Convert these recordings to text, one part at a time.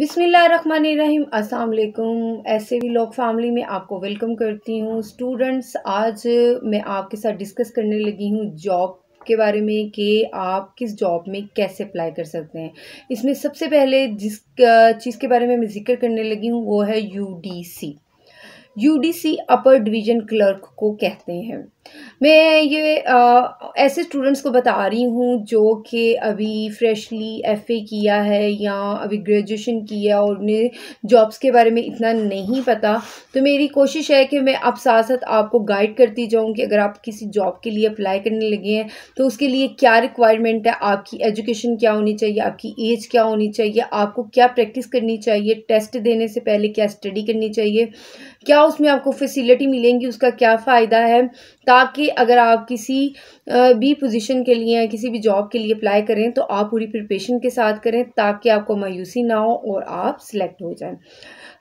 बिसमीम असलकुम ऐसे भी लोग फैमिली में आपको वेलकम करती हूँ स्टूडेंट्स आज मैं आपके साथ डिस्कस करने लगी हूँ जॉब के बारे में कि आप किस जॉब में कैसे अप्लाई कर सकते हैं इसमें सबसे पहले जिस चीज़ के बारे में मैं ज़िक्र करने लगी हूँ वो है UDC UDC upper division clerk को कहते हैं मैं ये ऐसे स्टूडेंट्स को बता रही हूँ जो कि अभी फ्रेशली एफ़ए किया है या अभी ग्रेजुएशन किया और उन्हें जॉब्स के बारे में इतना नहीं पता तो मेरी कोशिश है कि मैं अब साथ साथ आपको गाइड करती जाऊँ कि अगर आप किसी जॉब के लिए अप्लाई करने लगे हैं तो उसके लिए क्या रिक्वायरमेंट है आपकी एजुकेशन क्या होनी चाहिए आपकी एज क्या होनी चाहिए आपको क्या प्रैक्टिस करनी चाहिए टेस्ट देने से पहले क्या स्टडी करनी चाहिए क्या उसमें आपको फैसिलिटी मिलेंगी उसका क्या फ़ायदा है ता ताकि अगर आप किसी भी पोजीशन के लिए या किसी भी जॉब के लिए अप्लाई करें तो आप पूरी प्रिपरेशन के साथ करें ताकि आपको मायूसी ना हो और आप सिलेक्ट हो जाएं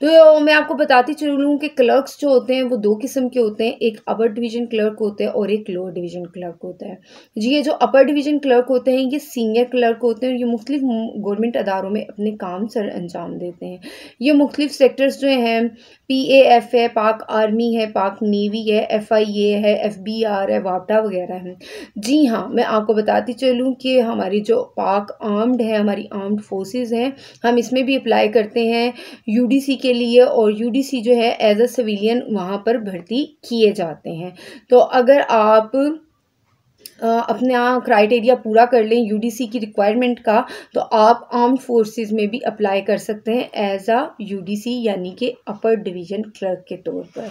तो मैं आपको बताती चलूँ कि क्लर्क्स जो होते हैं वो दो किस्म के होते हैं एक अपर डिवीजन क्लर्क होते हैं और एक लोअर डिवीजन क्लर्क होता है जी ये जो अपर डिवीजन क्लर्क होते हैं ये सीनियर क्लर्क होते हैं और ये मुख्तलिफ गवर्नमेंट अदारों में अपने काम सर अंजाम देते हैं ये मुख्तलिफ सेक्टर्स जो हैं पीएएफ है पाक आर्मी है पाक नेवी है एफआईए है एफबीआर है वापटा वगैरह है जी हाँ मैं आपको बताती चलूँ कि हमारी जो पाक आर्म्ड है हमारी आर्म्ड फोर्सेस हैं हम इसमें भी अप्लाई करते हैं यूडीसी के लिए और यूडीसी जो है एज अ सिविलियन वहाँ पर भर्ती किए जाते हैं तो अगर आप अपना क्राइटेरिया पूरा कर लें यूडीसी की रिक्वायरमेंट का तो आप आर्म फोर्सेस में भी अप्लाई कर सकते हैं एज आ यूडीसी यानी कि अपर डिवीजन क्लर्क के तौर पर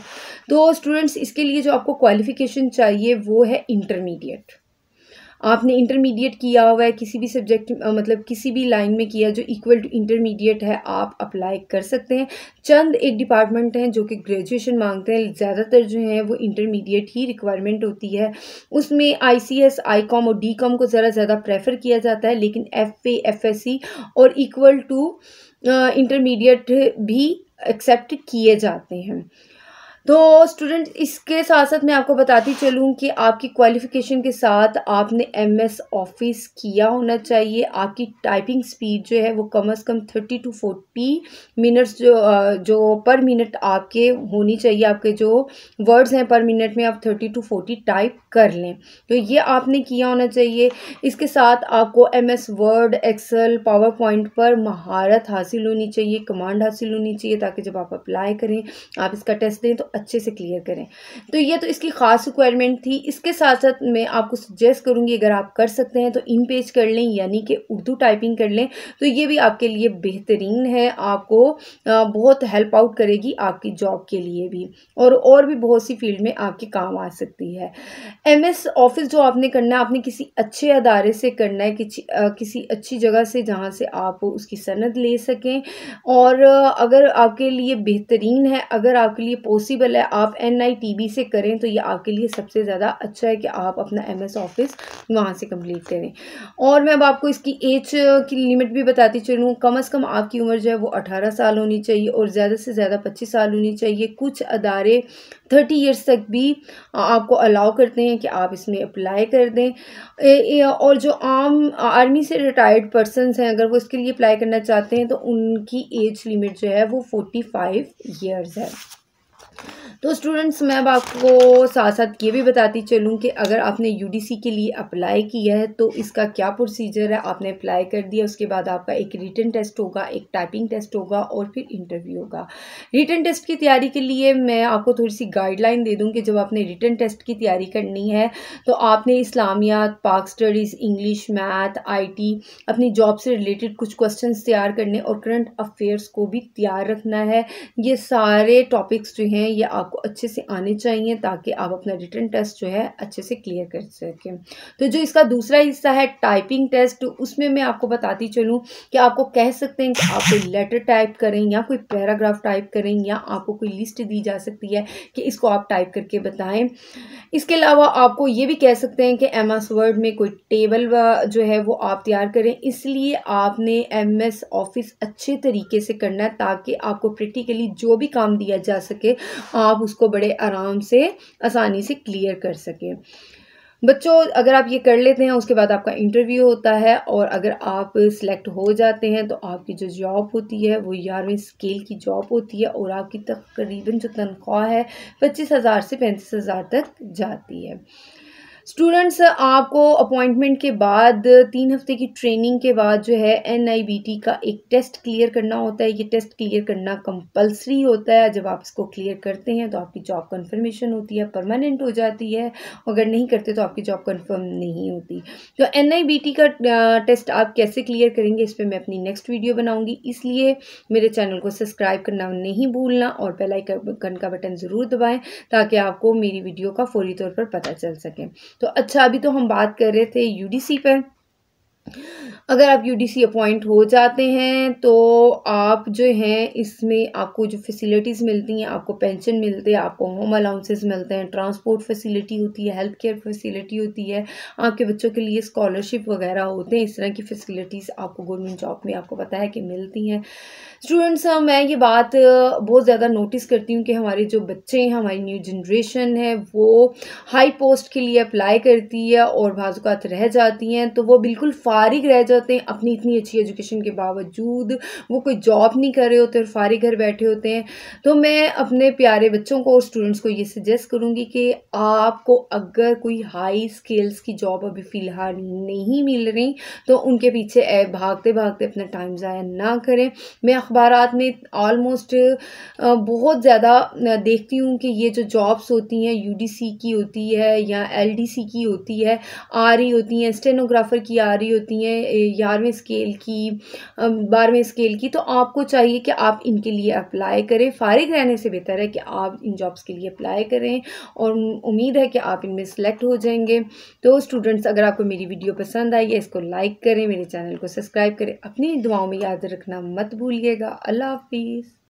तो स्टूडेंट्स इसके लिए जो आपको क्वालिफिकेशन चाहिए वो है इंटरमीडिएट आपने इंटरमीडिएट किया हुआ है किसी भी सब्जेक्ट मतलब किसी भी लाइन में किया जो इक्वल टू इंटरमीडिएट है आप अप्लाई कर सकते हैं चंद एक डिपार्टमेंट हैं जो कि ग्रेजुएशन मांगते हैं ज़्यादातर जो हैं वो इंटरमीडिएट ही रिक्वायरमेंट होती है उसमें I C S I com और डी कॉम को ज़रा ज़्यादा प्रेफर किया जाता है लेकिन F A F S C और इक्वल टू इंटरमीडिएट भी एक्सेप्ट किए जाते हैं तो स्टूडेंट इसके साथ साथ मैं आपको बताती चलूँ कि आपकी क्वालिफ़िकेशन के साथ आपने एम एस ऑफिस किया होना चाहिए आपकी टाइपिंग स्पीड जो है वो कम अज़ कम थर्टी टू फोर्टी मिनट्स जो जो पर मिनट आपके होनी चाहिए आपके जो वर्ड्स हैं पर मिनट में आप थर्टी टू फोर्टी टाइप कर लें तो ये आपने किया होना चाहिए इसके साथ आपको M S Word Excel PowerPoint पर महारत हासिल होनी चाहिए कमांड हासिल होनी चाहिए ताकि जब आप अप्लाई करें आप इसका टेस्ट दें तो अच्छे से क्लियर करें तो ये तो इसकी ख़ास रिक्वायरमेंट थी इसके साथ साथ मैं आपको सजेस्ट करूँगी अगर आप कर सकते हैं तो इन पेज कर लें यानी कि उर्दू टाइपिंग कर लें तो ये भी आपके लिए बेहतरीन है आपको बहुत हेल्प आउट करेगी आपकी जॉब के लिए भी और और भी बहुत सी फील्ड में आपके काम आ सकती है एम एस ऑफिस जो आपने करना है आपने किसी अच्छे अदारे से करना है किसी किसी अच्छी जगह से जहाँ से आप उसकी सनद ले सकें और अगर आपके लिए बेहतरीन है अगर आपके लिए पॉसिबल पॉसिबल है आप एन से करें तो ये आपके लिए सबसे ज़्यादा अच्छा है कि आप अपना एम ऑफ़िस वहाँ से कम्प्लीट करें और मैं अब आपको इसकी एज की लिमिट भी बताती चलूँ कम अज़ कम आपकी उम्र जो है वो अठारह साल होनी चाहिए और ज़्यादा से ज़्यादा पच्चीस साल होनी चाहिए कुछ अदारे थर्टी ईयर्स तक भी आपको अलाउ करते हैं कि आप इसमें अप्लाई कर दें ए, ए, और जो आम आर्मी से रिटायर्ड पर्सनस हैं अगर वो इसके लिए अप्लाई करना चाहते हैं तो उनकी एज लिमिट जो है वो फोर्टी फाइव ईयर्स है तो स्टूडेंट्स मैं अब आपको साथ साथ ये भी बताती चलूँ कि अगर आपने यूडीसी के लिए अप्लाई किया है तो इसका क्या प्रोसीजर है आपने अप्लाई कर दिया उसके बाद आपका एक रिटर्न टेस्ट होगा एक टाइपिंग टेस्ट होगा और फिर इंटरव्यू होगा रिटर्न टेस्ट की तैयारी के लिए मैं आपको थोड़ी सी गाइडलाइन दे दूँ कि जब आपने रिटर्न टेस्ट की तैयारी करनी है तो आपने इस्लामियात पाक स्टडीज़ इंग्लिश मैथ आई अपनी जॉब से रिलेटेड कुछ क्वेश्चन तैयार करने और करंट अफेयर्स को भी तैयार रखना है ये सारे टॉपिक्स जो हैं हैं ये आपको अच्छे से आने चाहिए ताकि आप अपना रिटर्न टेस्ट जो है अच्छे से क्लियर कर सकें तो जो इसका दूसरा हिस्सा है टाइपिंग टेस्ट उसमें मैं आपको बताती चलूँ कि आपको कह सकते हैं कि आप कोई लेटर टाइप करें या कोई पैराग्राफ टाइप करें या आपको कोई लिस्ट दी जा सकती है कि इसको आप टाइप करके बताएं इसके अलावा आपको ये भी कह सकते हैं कि एम एस वर्ड में कोई टेबल जो है वो आप तैयार करें इसलिए आपने एम एस ऑफिस अच्छे तरीके से करना है ताकि आपको प्रैक्टिकली जो भी काम दिया जा सके आप उसको बड़े आराम से आसानी से क्लियर कर सकें बच्चों अगर आप ये कर लेते हैं उसके बाद आपका इंटरव्यू होता है और अगर आप सिलेक्ट हो जाते हैं तो आपकी जो जॉब होती है वो ग्यारहवीं स्केल की जॉब होती है और आपकी तकरीबन जो तनख्वाह है पच्चीस हज़ार से पैंतीस हज़ार तक जाती है स्टूडेंट्स आपको अपॉइंटमेंट के बाद तीन हफ्ते की ट्रेनिंग के बाद जो है एन का एक टेस्ट क्लियर करना होता है ये टेस्ट क्लियर करना कंपलसरी होता है जब आप इसको क्लियर करते हैं तो आपकी जॉब कन्फर्मेशन होती है परमानेंट हो जाती है अगर नहीं करते तो आपकी जॉब कन्फर्म नहीं होती तो एन का टेस्ट आप कैसे क्लियर करेंगे इस पर मैं अपनी नेक्स्ट वीडियो बनाऊँगी इसलिए मेरे चैनल को सब्सक्राइब करना नहीं भूलना और बेल कन का बटन ज़रूर दबाएँ ताकि आपको मेरी वीडियो का फौरी तौर पर पता चल सके तो अच्छा अभी तो हम बात कर रहे थे यूडीसी पर अगर आप यूडीसी अपॉइंट हो जाते हैं तो आप जो हैं इसमें आपको जो फैसिलिटीज़ मिलती हैं आपको पेंशन मिलते हैं आपको होम अलाउंसेस मिलते हैं ट्रांसपोर्ट फैसिलिटी होती है हेल्थ केयर फैसिलिटी होती है आपके बच्चों के लिए स्कॉलरशिप वगैरह होते हैं इस तरह की फैसिलिटीज़ आपको गवर्नमेंट जॉब में आपको पता है कि मिलती हैं स्टूडेंट्स मैं ये बात बहुत ज़्यादा नोटिस करती हूँ कि हमारे जो बच्चे हैं हमारी न्यू जनरेशन है वो हाई पोस्ट के लिए अप्लाई करती है और बाज़ात रह जाती हैं तो वो बिल्कुल फास्ट फारिग रह जाते हैं अपनी इतनी अच्छी एजुकेशन के बावजूद वो कोई जॉब नहीं कर रहे होते और फारिग घर बैठे होते हैं तो मैं अपने प्यारे बच्चों को और स्टूडेंट्स को ये सजेस्ट करूँगी कि आपको अगर कोई हाई स्किल्स की जॉब अभी फ़िलहाल नहीं मिल रही तो उनके पीछे भागते भागते अपना टाइम ज़ाया ना करें मैं अखबार में ऑलमोस्ट बहुत ज़्यादा देखती हूँ कि ये जो जॉब्स होती हैं यू की होती है या एल की होती है आ रही होती हैं स्टेनोग्राफ़र की आ रही होती होती हैं ग्यारहवें स्केल की बारहवें स्केल की तो आपको चाहिए कि आप इनके लिए अप्लाई करें फारिग रहने से बेहतर है कि आप इन जॉब्स के लिए अप्लाई करें और उम्मीद है कि आप इनमें सेलेक्ट हो जाएंगे तो स्टूडेंट्स अगर आपको मेरी वीडियो पसंद आई है इसको लाइक करें मेरे चैनल को सब्सक्राइब करें अपनी दुआओं में याद रखना मत भूलिएगा अल्लाह हाफिज़